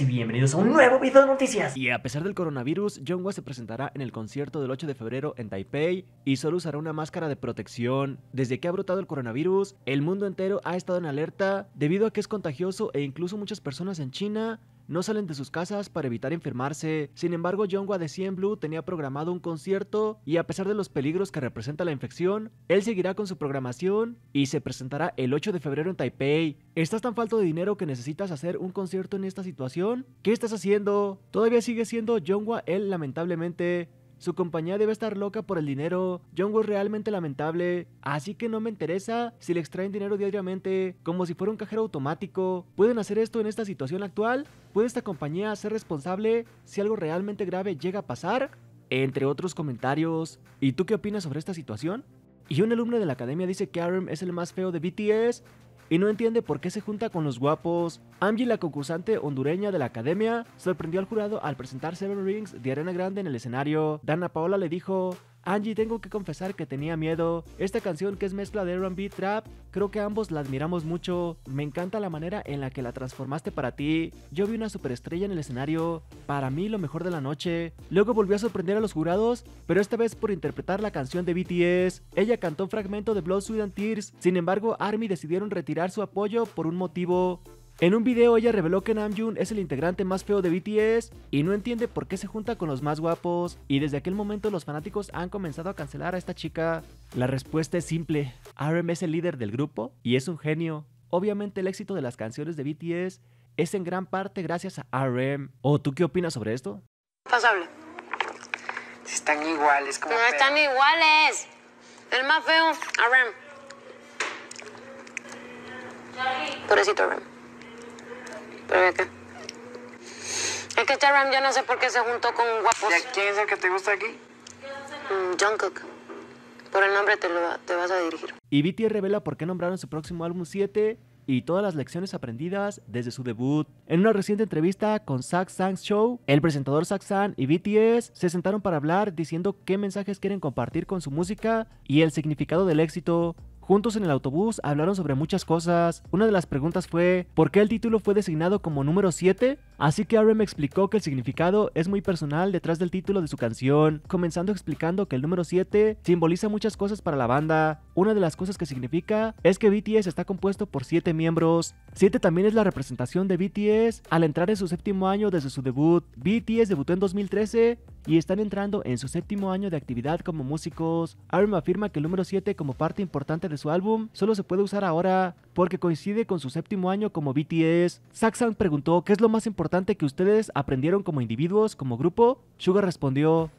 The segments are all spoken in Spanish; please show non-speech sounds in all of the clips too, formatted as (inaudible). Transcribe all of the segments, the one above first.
y bienvenidos a un nuevo video de noticias. Y a pesar del coronavirus, Jungwa se presentará en el concierto del 8 de febrero en Taipei y solo usará una máscara de protección. Desde que ha brotado el coronavirus, el mundo entero ha estado en alerta debido a que es contagioso e incluso muchas personas en China no salen de sus casas para evitar enfermarse. Sin embargo, Yongwa de 100 Blue tenía programado un concierto y a pesar de los peligros que representa la infección, él seguirá con su programación y se presentará el 8 de febrero en Taipei. ¿Estás tan falto de dinero que necesitas hacer un concierto en esta situación? ¿Qué estás haciendo? Todavía sigue siendo Jongwa, él lamentablemente. Su compañía debe estar loca por el dinero. John es realmente lamentable, así que no me interesa si le extraen dinero diariamente, como si fuera un cajero automático. ¿Pueden hacer esto en esta situación actual? ¿Puede esta compañía ser responsable si algo realmente grave llega a pasar? Entre otros comentarios. ¿Y tú qué opinas sobre esta situación? Y un alumno de la academia dice que Aram es el más feo de BTS y no entiende por qué se junta con los guapos. Angie, la concursante hondureña de la academia, sorprendió al jurado al presentar Seven Rings de Arena Grande en el escenario. Dana Paola le dijo, Angie, tengo que confesar que tenía miedo. Esta canción que es mezcla de RB Trap, creo que ambos la admiramos mucho. Me encanta la manera en la que la transformaste para ti. Yo vi una superestrella en el escenario, para mí lo mejor de la noche. Luego volvió a sorprender a los jurados, pero esta vez por interpretar la canción de BTS. Ella cantó un fragmento de Blood, Sweat and Tears, sin embargo, Army decidieron retirar su apoyo por un motivo. En un video ella reveló que Namjoon es el integrante más feo de BTS y no entiende por qué se junta con los más guapos y desde aquel momento los fanáticos han comenzado a cancelar a esta chica. La respuesta es simple, RM es el líder del grupo y es un genio. Obviamente el éxito de las canciones de BTS es en gran parte gracias a RM. ¿O tú qué opinas sobre esto? Pasable. Están iguales No están iguales. El más feo, RM. Pobrecito RM. Pero Es yo no sé por qué se juntó con guapo. ¿Y quién es el que te gusta aquí? Mm, Jungkook. Por el nombre te, vas a dirigir. Y BTS revela por qué nombraron su próximo álbum 7 y todas las lecciones aprendidas desde su debut. En una reciente entrevista con Zack Show, el presentador Zack y BTS se sentaron para hablar diciendo qué mensajes quieren compartir con su música y el significado del éxito. Juntos en el autobús hablaron sobre muchas cosas. Una de las preguntas fue, ¿por qué el título fue designado como número 7? Así que RM explicó que el significado es muy personal detrás del título de su canción, comenzando explicando que el número 7 simboliza muchas cosas para la banda. Una de las cosas que significa es que BTS está compuesto por 7 miembros. 7 también es la representación de BTS al entrar en su séptimo año desde su debut. BTS debutó en 2013 y están entrando en su séptimo año de actividad como músicos. RM afirma que el número 7 como parte importante de su álbum solo se puede usar ahora porque coincide con su séptimo año como BTS. Saxon preguntó qué es lo más importante que ustedes aprendieron como individuos, como grupo. Suga respondió,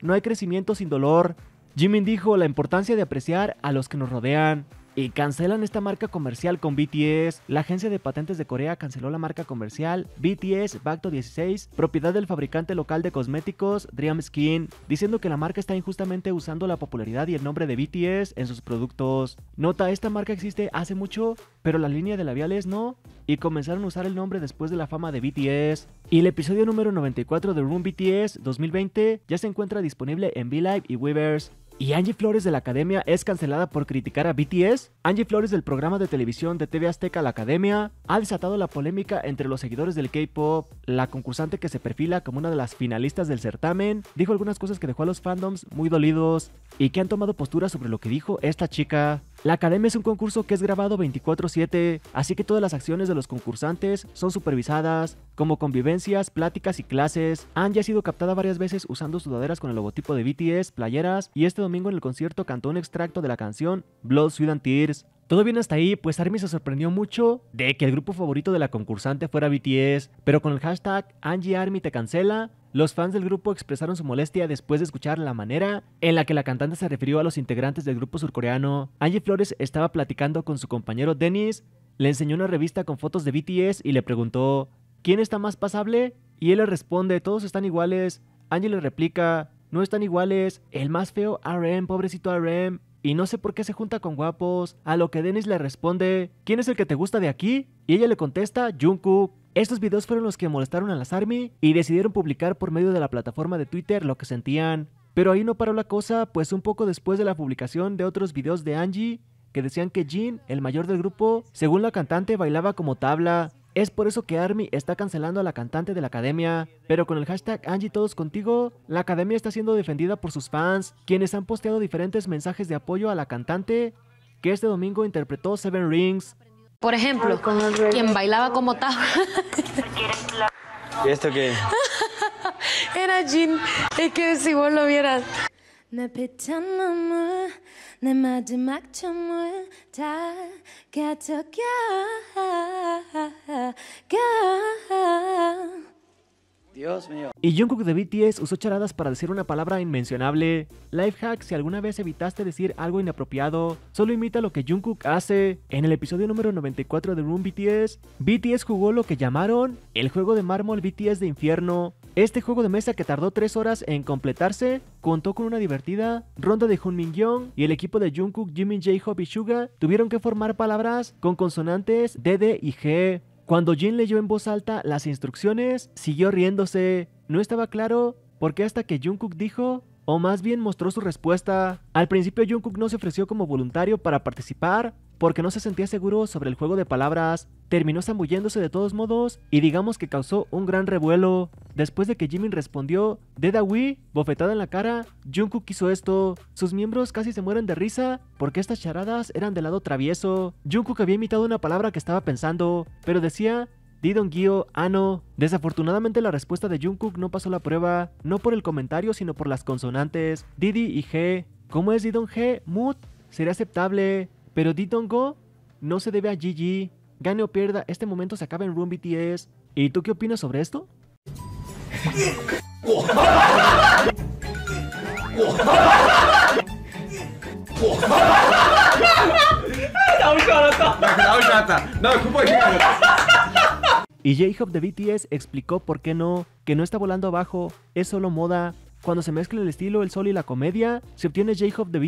no hay crecimiento sin dolor. Jimin dijo la importancia de apreciar a los que nos rodean y cancelan esta marca comercial con BTS. La agencia de patentes de Corea canceló la marca comercial BTS Bacto 16, propiedad del fabricante local de cosméticos Dream Skin, diciendo que la marca está injustamente usando la popularidad y el nombre de BTS en sus productos. Nota, esta marca existe hace mucho, pero la línea de labiales no, y comenzaron a usar el nombre después de la fama de BTS. Y el episodio número 94 de Room BTS 2020 ya se encuentra disponible en Vlive y Weavers. ¿Y Angie Flores de la Academia es cancelada por criticar a BTS? Angie Flores del programa de televisión de TV Azteca La Academia ha desatado la polémica entre los seguidores del K-Pop. La concursante que se perfila como una de las finalistas del certamen dijo algunas cosas que dejó a los fandoms muy dolidos y que han tomado postura sobre lo que dijo esta chica. La academia es un concurso que es grabado 24/7, así que todas las acciones de los concursantes son supervisadas, como convivencias, pláticas y clases. Angie ha sido captada varias veces usando sudaderas con el logotipo de BTS, playeras, y este domingo en el concierto cantó un extracto de la canción Blood, Sweat and Tears. Todo bien hasta ahí, pues Army se sorprendió mucho de que el grupo favorito de la concursante fuera BTS, pero con el hashtag AngieArmy te cancela, los fans del grupo expresaron su molestia después de escuchar la manera en la que la cantante se refirió a los integrantes del grupo surcoreano. Angie Flores estaba platicando con su compañero Dennis, le enseñó una revista con fotos de BTS y le preguntó, ¿quién está más pasable? Y él le responde, todos están iguales. Angie le replica, no están iguales, el más feo RM, pobrecito RM. Y no sé por qué se junta con guapos. A lo que Dennis le responde, ¿quién es el que te gusta de aquí? Y ella le contesta, Jungkook. Estos videos fueron los que molestaron a las ARMY y decidieron publicar por medio de la plataforma de Twitter lo que sentían. Pero ahí no paró la cosa, pues un poco después de la publicación de otros videos de Angie, que decían que Jin, el mayor del grupo, según la cantante bailaba como tabla. Es por eso que ARMY está cancelando a la cantante de la academia, pero con el hashtag Angie la academia está siendo defendida por sus fans, quienes han posteado diferentes mensajes de apoyo a la cantante, que este domingo interpretó Seven Rings, por ejemplo, quien bailaba como Tau. ¿Y esto qué? (laughs) Era Jin. Es que si vos lo vieras. Dios mío. Y Jungkook de BTS usó charadas para decir una palabra inmencionable. Lifehack, si alguna vez evitaste decir algo inapropiado, solo imita lo que Jungkook hace. En el episodio número 94 de Room BTS, BTS jugó lo que llamaron el juego de mármol BTS de infierno. Este juego de mesa que tardó 3 horas en completarse, contó con una divertida ronda de Hunmin Young y el equipo de Jungkook, Jimin, J-Hope y Suga tuvieron que formar palabras con consonantes DD y G. Cuando Jin leyó en voz alta las instrucciones, siguió riéndose. No estaba claro por qué hasta que Jungkook dijo, o más bien mostró su respuesta. Al principio Jungkook no se ofreció como voluntario para participar, porque no se sentía seguro sobre el juego de palabras, terminó zambulléndose de todos modos y digamos que causó un gran revuelo. Después de que Jimin respondió, Deda Wii, bofetada en la cara, Jungkook hizo esto. Sus miembros casi se mueren de risa porque estas charadas eran de lado travieso. Jungkook había imitado una palabra que estaba pensando, pero decía Didon Gio, Ano. Desafortunadamente la respuesta de Jungkook no pasó la prueba, no por el comentario sino por las consonantes Didi y G. ...¿cómo es Didon G, Mood sería aceptable, pero Go no se debe a GG. Gane o pierda, este momento se acaba en Room BTS. ¿Y tú qué opinas sobre esto? Y J-Hop de BTS explicó por qué no, que no está volando abajo, es solo moda, cuando se mezcla el estilo, el sol y la comedia, se obtiene J-Hope de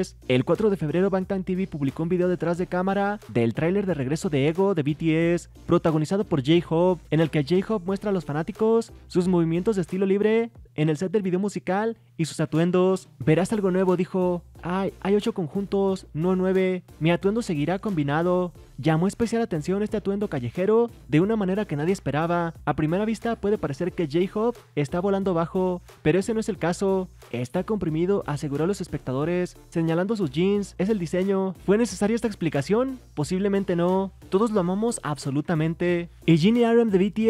BTS. El 4 de febrero, Bangtan TV publicó un video detrás de cámara del tráiler de Regreso de Ego de BTS, protagonizado por J-Hope, en el que J-Hope muestra a los fanáticos sus movimientos de estilo libre en el set del video musical y sus atuendos. Verás algo nuevo, dijo. Ay, hay ocho conjuntos, no nueve. Mi atuendo seguirá combinado. Llamó especial atención este atuendo callejero de una manera que nadie esperaba. A primera vista puede parecer que J-Hop está volando bajo, pero ese no es el caso. Está comprimido, aseguró a los espectadores, señalando sus jeans, es el diseño. ¿Fue necesaria esta explicación? Posiblemente no. Todos lo amamos absolutamente. Y Jin y de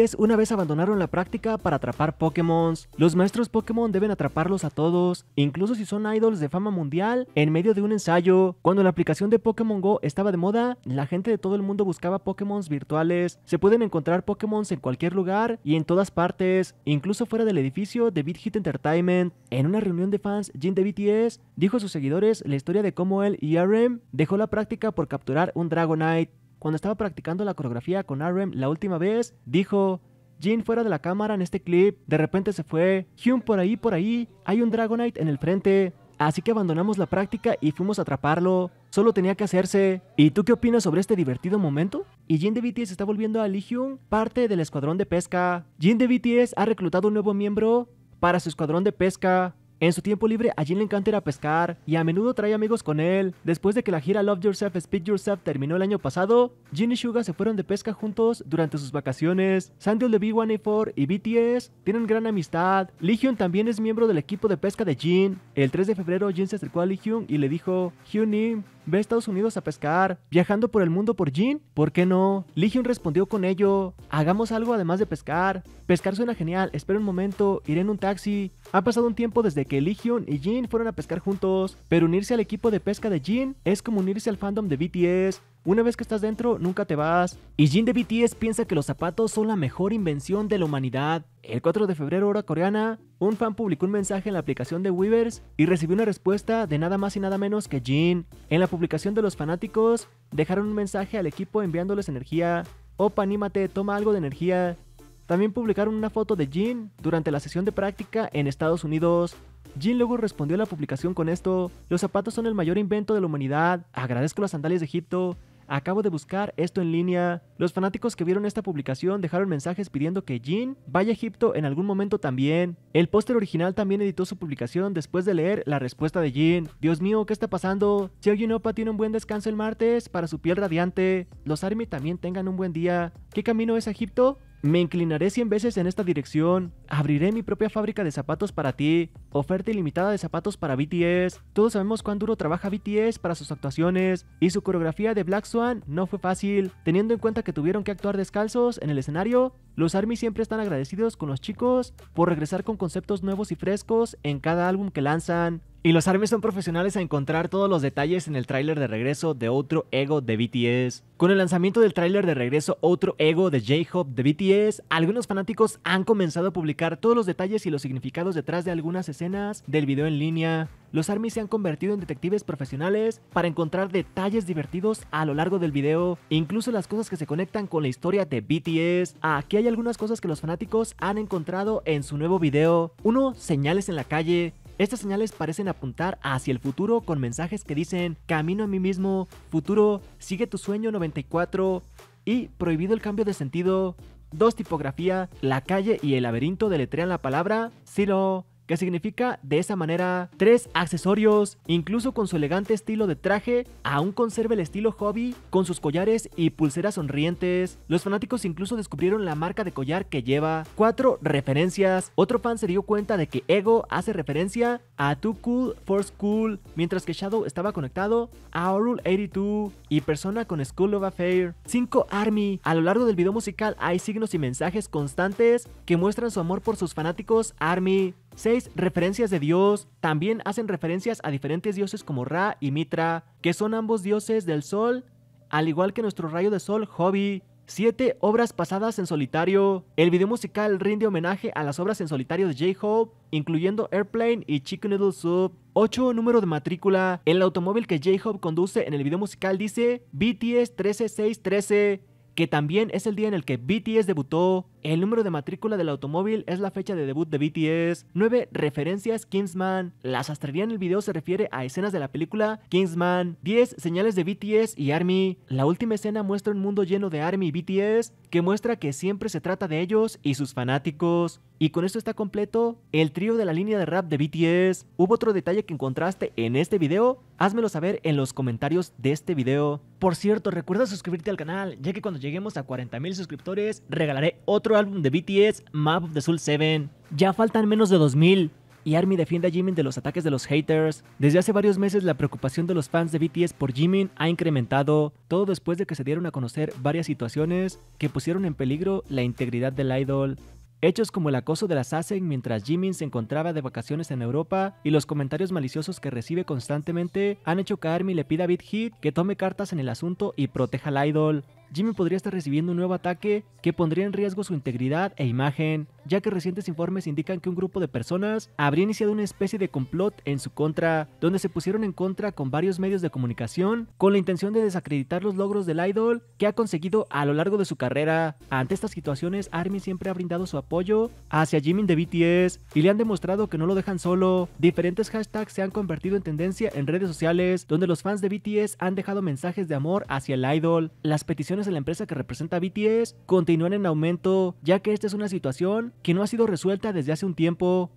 BTS una vez abandonaron la práctica para atrapar Pokémon. Los maestros Pokémon deben atraparlos a todos, incluso si son idols de fama mundial en medio de un ensayo, cuando la aplicación de Pokémon Go estaba de moda, la gente de todo el mundo buscaba Pokémon virtuales. Se pueden encontrar Pokémon en cualquier lugar y en todas partes, incluso fuera del edificio de Big Hit Entertainment. En una reunión de fans, Jin de BTS dijo a sus seguidores la historia de cómo él y e RM dejó la práctica por capturar un Dragonite. Cuando estaba practicando la coreografía con e RM la última vez, dijo, Jin fuera de la cámara en este clip, de repente se fue, Hyun por ahí, por ahí, hay un Dragonite en el frente. Así que abandonamos la práctica y fuimos a atraparlo. Solo tenía que hacerse. ¿Y tú qué opinas sobre este divertido momento? Y Jin de BTS está volviendo a Lygium parte del escuadrón de pesca. Jin de BTS ha reclutado un nuevo miembro para su escuadrón de pesca. En su tiempo libre, a Jin le encanta ir a pescar y a menudo trae amigos con él. Después de que la gira Love Yourself, Speak Yourself terminó el año pasado, Jin y Suga se fueron de pesca juntos durante sus vacaciones. Sandy de B1A4 y BTS tienen gran amistad. Lee también es miembro del equipo de pesca de Jin. El 3 de febrero, Jin se acercó a Lee y le dijo: Hyunim, Ve a Estados Unidos a pescar, viajando por el mundo por Jin. ¿por qué no? Legion respondió con ello, hagamos algo además de pescar. Pescar suena genial, espera un momento, iré en un taxi. Ha pasado un tiempo desde que Legion y Jin fueron a pescar juntos, pero unirse al equipo de pesca de Jin es como unirse al fandom de BTS. Una vez que estás dentro, nunca te vas. Y Jin de BTS piensa que los zapatos son la mejor invención de la humanidad. El 4 de febrero, hora coreana, un fan publicó un mensaje en la aplicación de Weavers y recibió una respuesta de nada más y nada menos que Jin. En la publicación de los fanáticos, dejaron un mensaje al equipo enviándoles energía. Opa, anímate, toma algo de energía. También publicaron una foto de Jin durante la sesión de práctica en Estados Unidos. Jin luego respondió a la publicación con esto, los zapatos son el mayor invento de la humanidad, agradezco las sandalias de Egipto, Acabo de buscar esto en línea. Los fanáticos que vieron esta publicación dejaron mensajes pidiendo que Jin vaya a Egipto en algún momento también. El póster original también editó su publicación después de leer la respuesta de Jin. Dios mío, ¿qué está pasando? si Opa tiene un buen descanso el martes para su piel radiante. Los Army también tengan un buen día. ¿Qué camino es a Egipto? Me inclinaré 100 veces en esta dirección, abriré mi propia fábrica de zapatos para ti, oferta ilimitada de zapatos para BTS. Todos sabemos cuán duro trabaja BTS para sus actuaciones, y su coreografía de Black Swan no fue fácil, teniendo en cuenta que tuvieron que actuar descalzos en el escenario. Los ARMY siempre están agradecidos con los chicos por regresar con conceptos nuevos y frescos en cada álbum que lanzan. Y los ARMYs son profesionales a encontrar todos los detalles en el tráiler de regreso de Otro Ego de BTS. Con el lanzamiento del tráiler de regreso Otro Ego de J-Hope de BTS, algunos fanáticos han comenzado a publicar todos los detalles y los significados detrás de algunas escenas del video en línea. Los ARMY se han convertido en detectives profesionales para encontrar detalles divertidos a lo largo del video, incluso las cosas que se conectan con la historia de BTS. Aquí hay algunas cosas que los fanáticos han encontrado en su nuevo video. Uno, señales en la calle. Estas señales parecen apuntar hacia el futuro con mensajes que dicen camino a mí mismo, futuro, sigue tu sueño 94 y prohibido el cambio de sentido. Dos tipografía, la calle y el laberinto deletrean la palabra Silo que significa de esa manera tres accesorios, incluso con su elegante estilo de traje, aún conserva el estilo hobby con sus collares y pulseras sonrientes. Los fanáticos incluso descubrieron la marca de collar que lleva. Cuatro referencias. Otro fan se dio cuenta de que Ego hace referencia a Too Cool for School, mientras que Shadow estaba conectado a Rule 82 y Persona con School of Affair. 5. Army. A lo largo del video musical hay signos y mensajes constantes que muestran su amor por sus fanáticos Army. 6. referencias de Dios también hacen referencias a diferentes dioses como Ra y Mitra, que son ambos dioses del sol, al igual que nuestro rayo de sol Hobby. 7. Obras pasadas en solitario. El video musical rinde homenaje a las obras en solitario de J-Hope, incluyendo Airplane y Chicken Noodle Soup. 8. Número de matrícula. El automóvil que J-Hope conduce en el video musical dice BTS 13613 que también es el día en el que BTS debutó. El número de matrícula del automóvil es la fecha de debut de BTS. 9. Referencias Kingsman. La sastrería en el video se refiere a escenas de la película Kingsman. 10. Señales de BTS y ARMY. La última escena muestra un mundo lleno de ARMY y BTS que muestra que siempre se trata de ellos y sus fanáticos. Y con esto está completo el trío de la línea de rap de BTS. ¿Hubo otro detalle que encontraste en este video? Házmelo saber en los comentarios de este video. Por cierto, recuerda suscribirte al canal, ya que cuando lleguemos a 40.000 suscriptores, regalaré otro álbum de BTS, Map of the Soul 7. Ya faltan menos de 2.000. Y ARMY defiende a Jimin de los ataques de los haters. Desde hace varios meses la preocupación de los fans de BTS por Jimin ha incrementado, todo después de que se dieron a conocer varias situaciones que pusieron en peligro la integridad del idol. Hechos como el acoso de las hacen mientras Jimin se encontraba de vacaciones en Europa y los comentarios maliciosos que recibe constantemente han hecho que Army le pida a BitHit Hit que tome cartas en el asunto y proteja al idol. Jimmy podría estar recibiendo un nuevo ataque que pondría en riesgo su integridad e imagen, ya que recientes informes indican que un grupo de personas habría iniciado una especie de complot en su contra, donde se pusieron en contra con varios medios de comunicación con la intención de desacreditar los logros del idol que ha conseguido a lo largo de su carrera. Ante estas situaciones, ARMY siempre ha brindado su apoyo hacia Jimmy de BTS y le han demostrado que no lo dejan solo. Diferentes hashtags se han convertido en tendencia en redes sociales, donde los fans de BTS han dejado mensajes de amor hacia el idol. Las peticiones de la empresa que representa BTS continúan en aumento, ya que esta es una situación que no ha sido resuelta desde hace un tiempo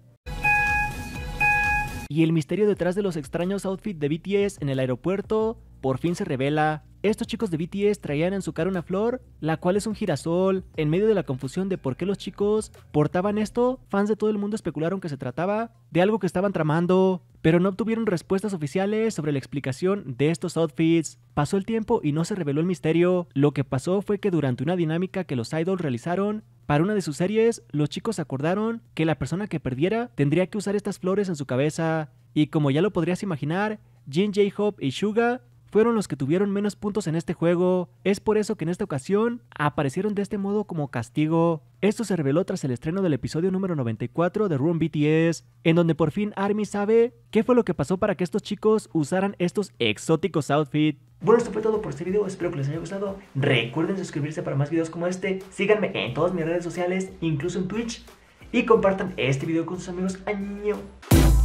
y el misterio detrás de los extraños outfits de BTS en el aeropuerto por fin se revela. Estos chicos de BTS traían en su cara una flor, la cual es un girasol. En medio de la confusión de por qué los chicos portaban esto, fans de todo el mundo especularon que se trataba de algo que estaban tramando, pero no obtuvieron respuestas oficiales sobre la explicación de estos outfits. Pasó el tiempo y no se reveló el misterio. Lo que pasó fue que durante una dinámica que los idols realizaron, para una de sus series, los chicos acordaron que la persona que perdiera tendría que usar estas flores en su cabeza. Y como ya lo podrías imaginar, Jin J-Hope y Suga fueron los que tuvieron menos puntos en este juego. Es por eso que en esta ocasión aparecieron de este modo como castigo. Esto se reveló tras el estreno del episodio número 94 de Room BTS, en donde por fin ARMY sabe qué fue lo que pasó para que estos chicos usaran estos exóticos outfits. Bueno, esto fue todo por este video, espero que les haya gustado. Recuerden suscribirse para más videos como este, síganme en todas mis redes sociales, incluso en Twitch, y compartan este video con sus amigos. Adiós.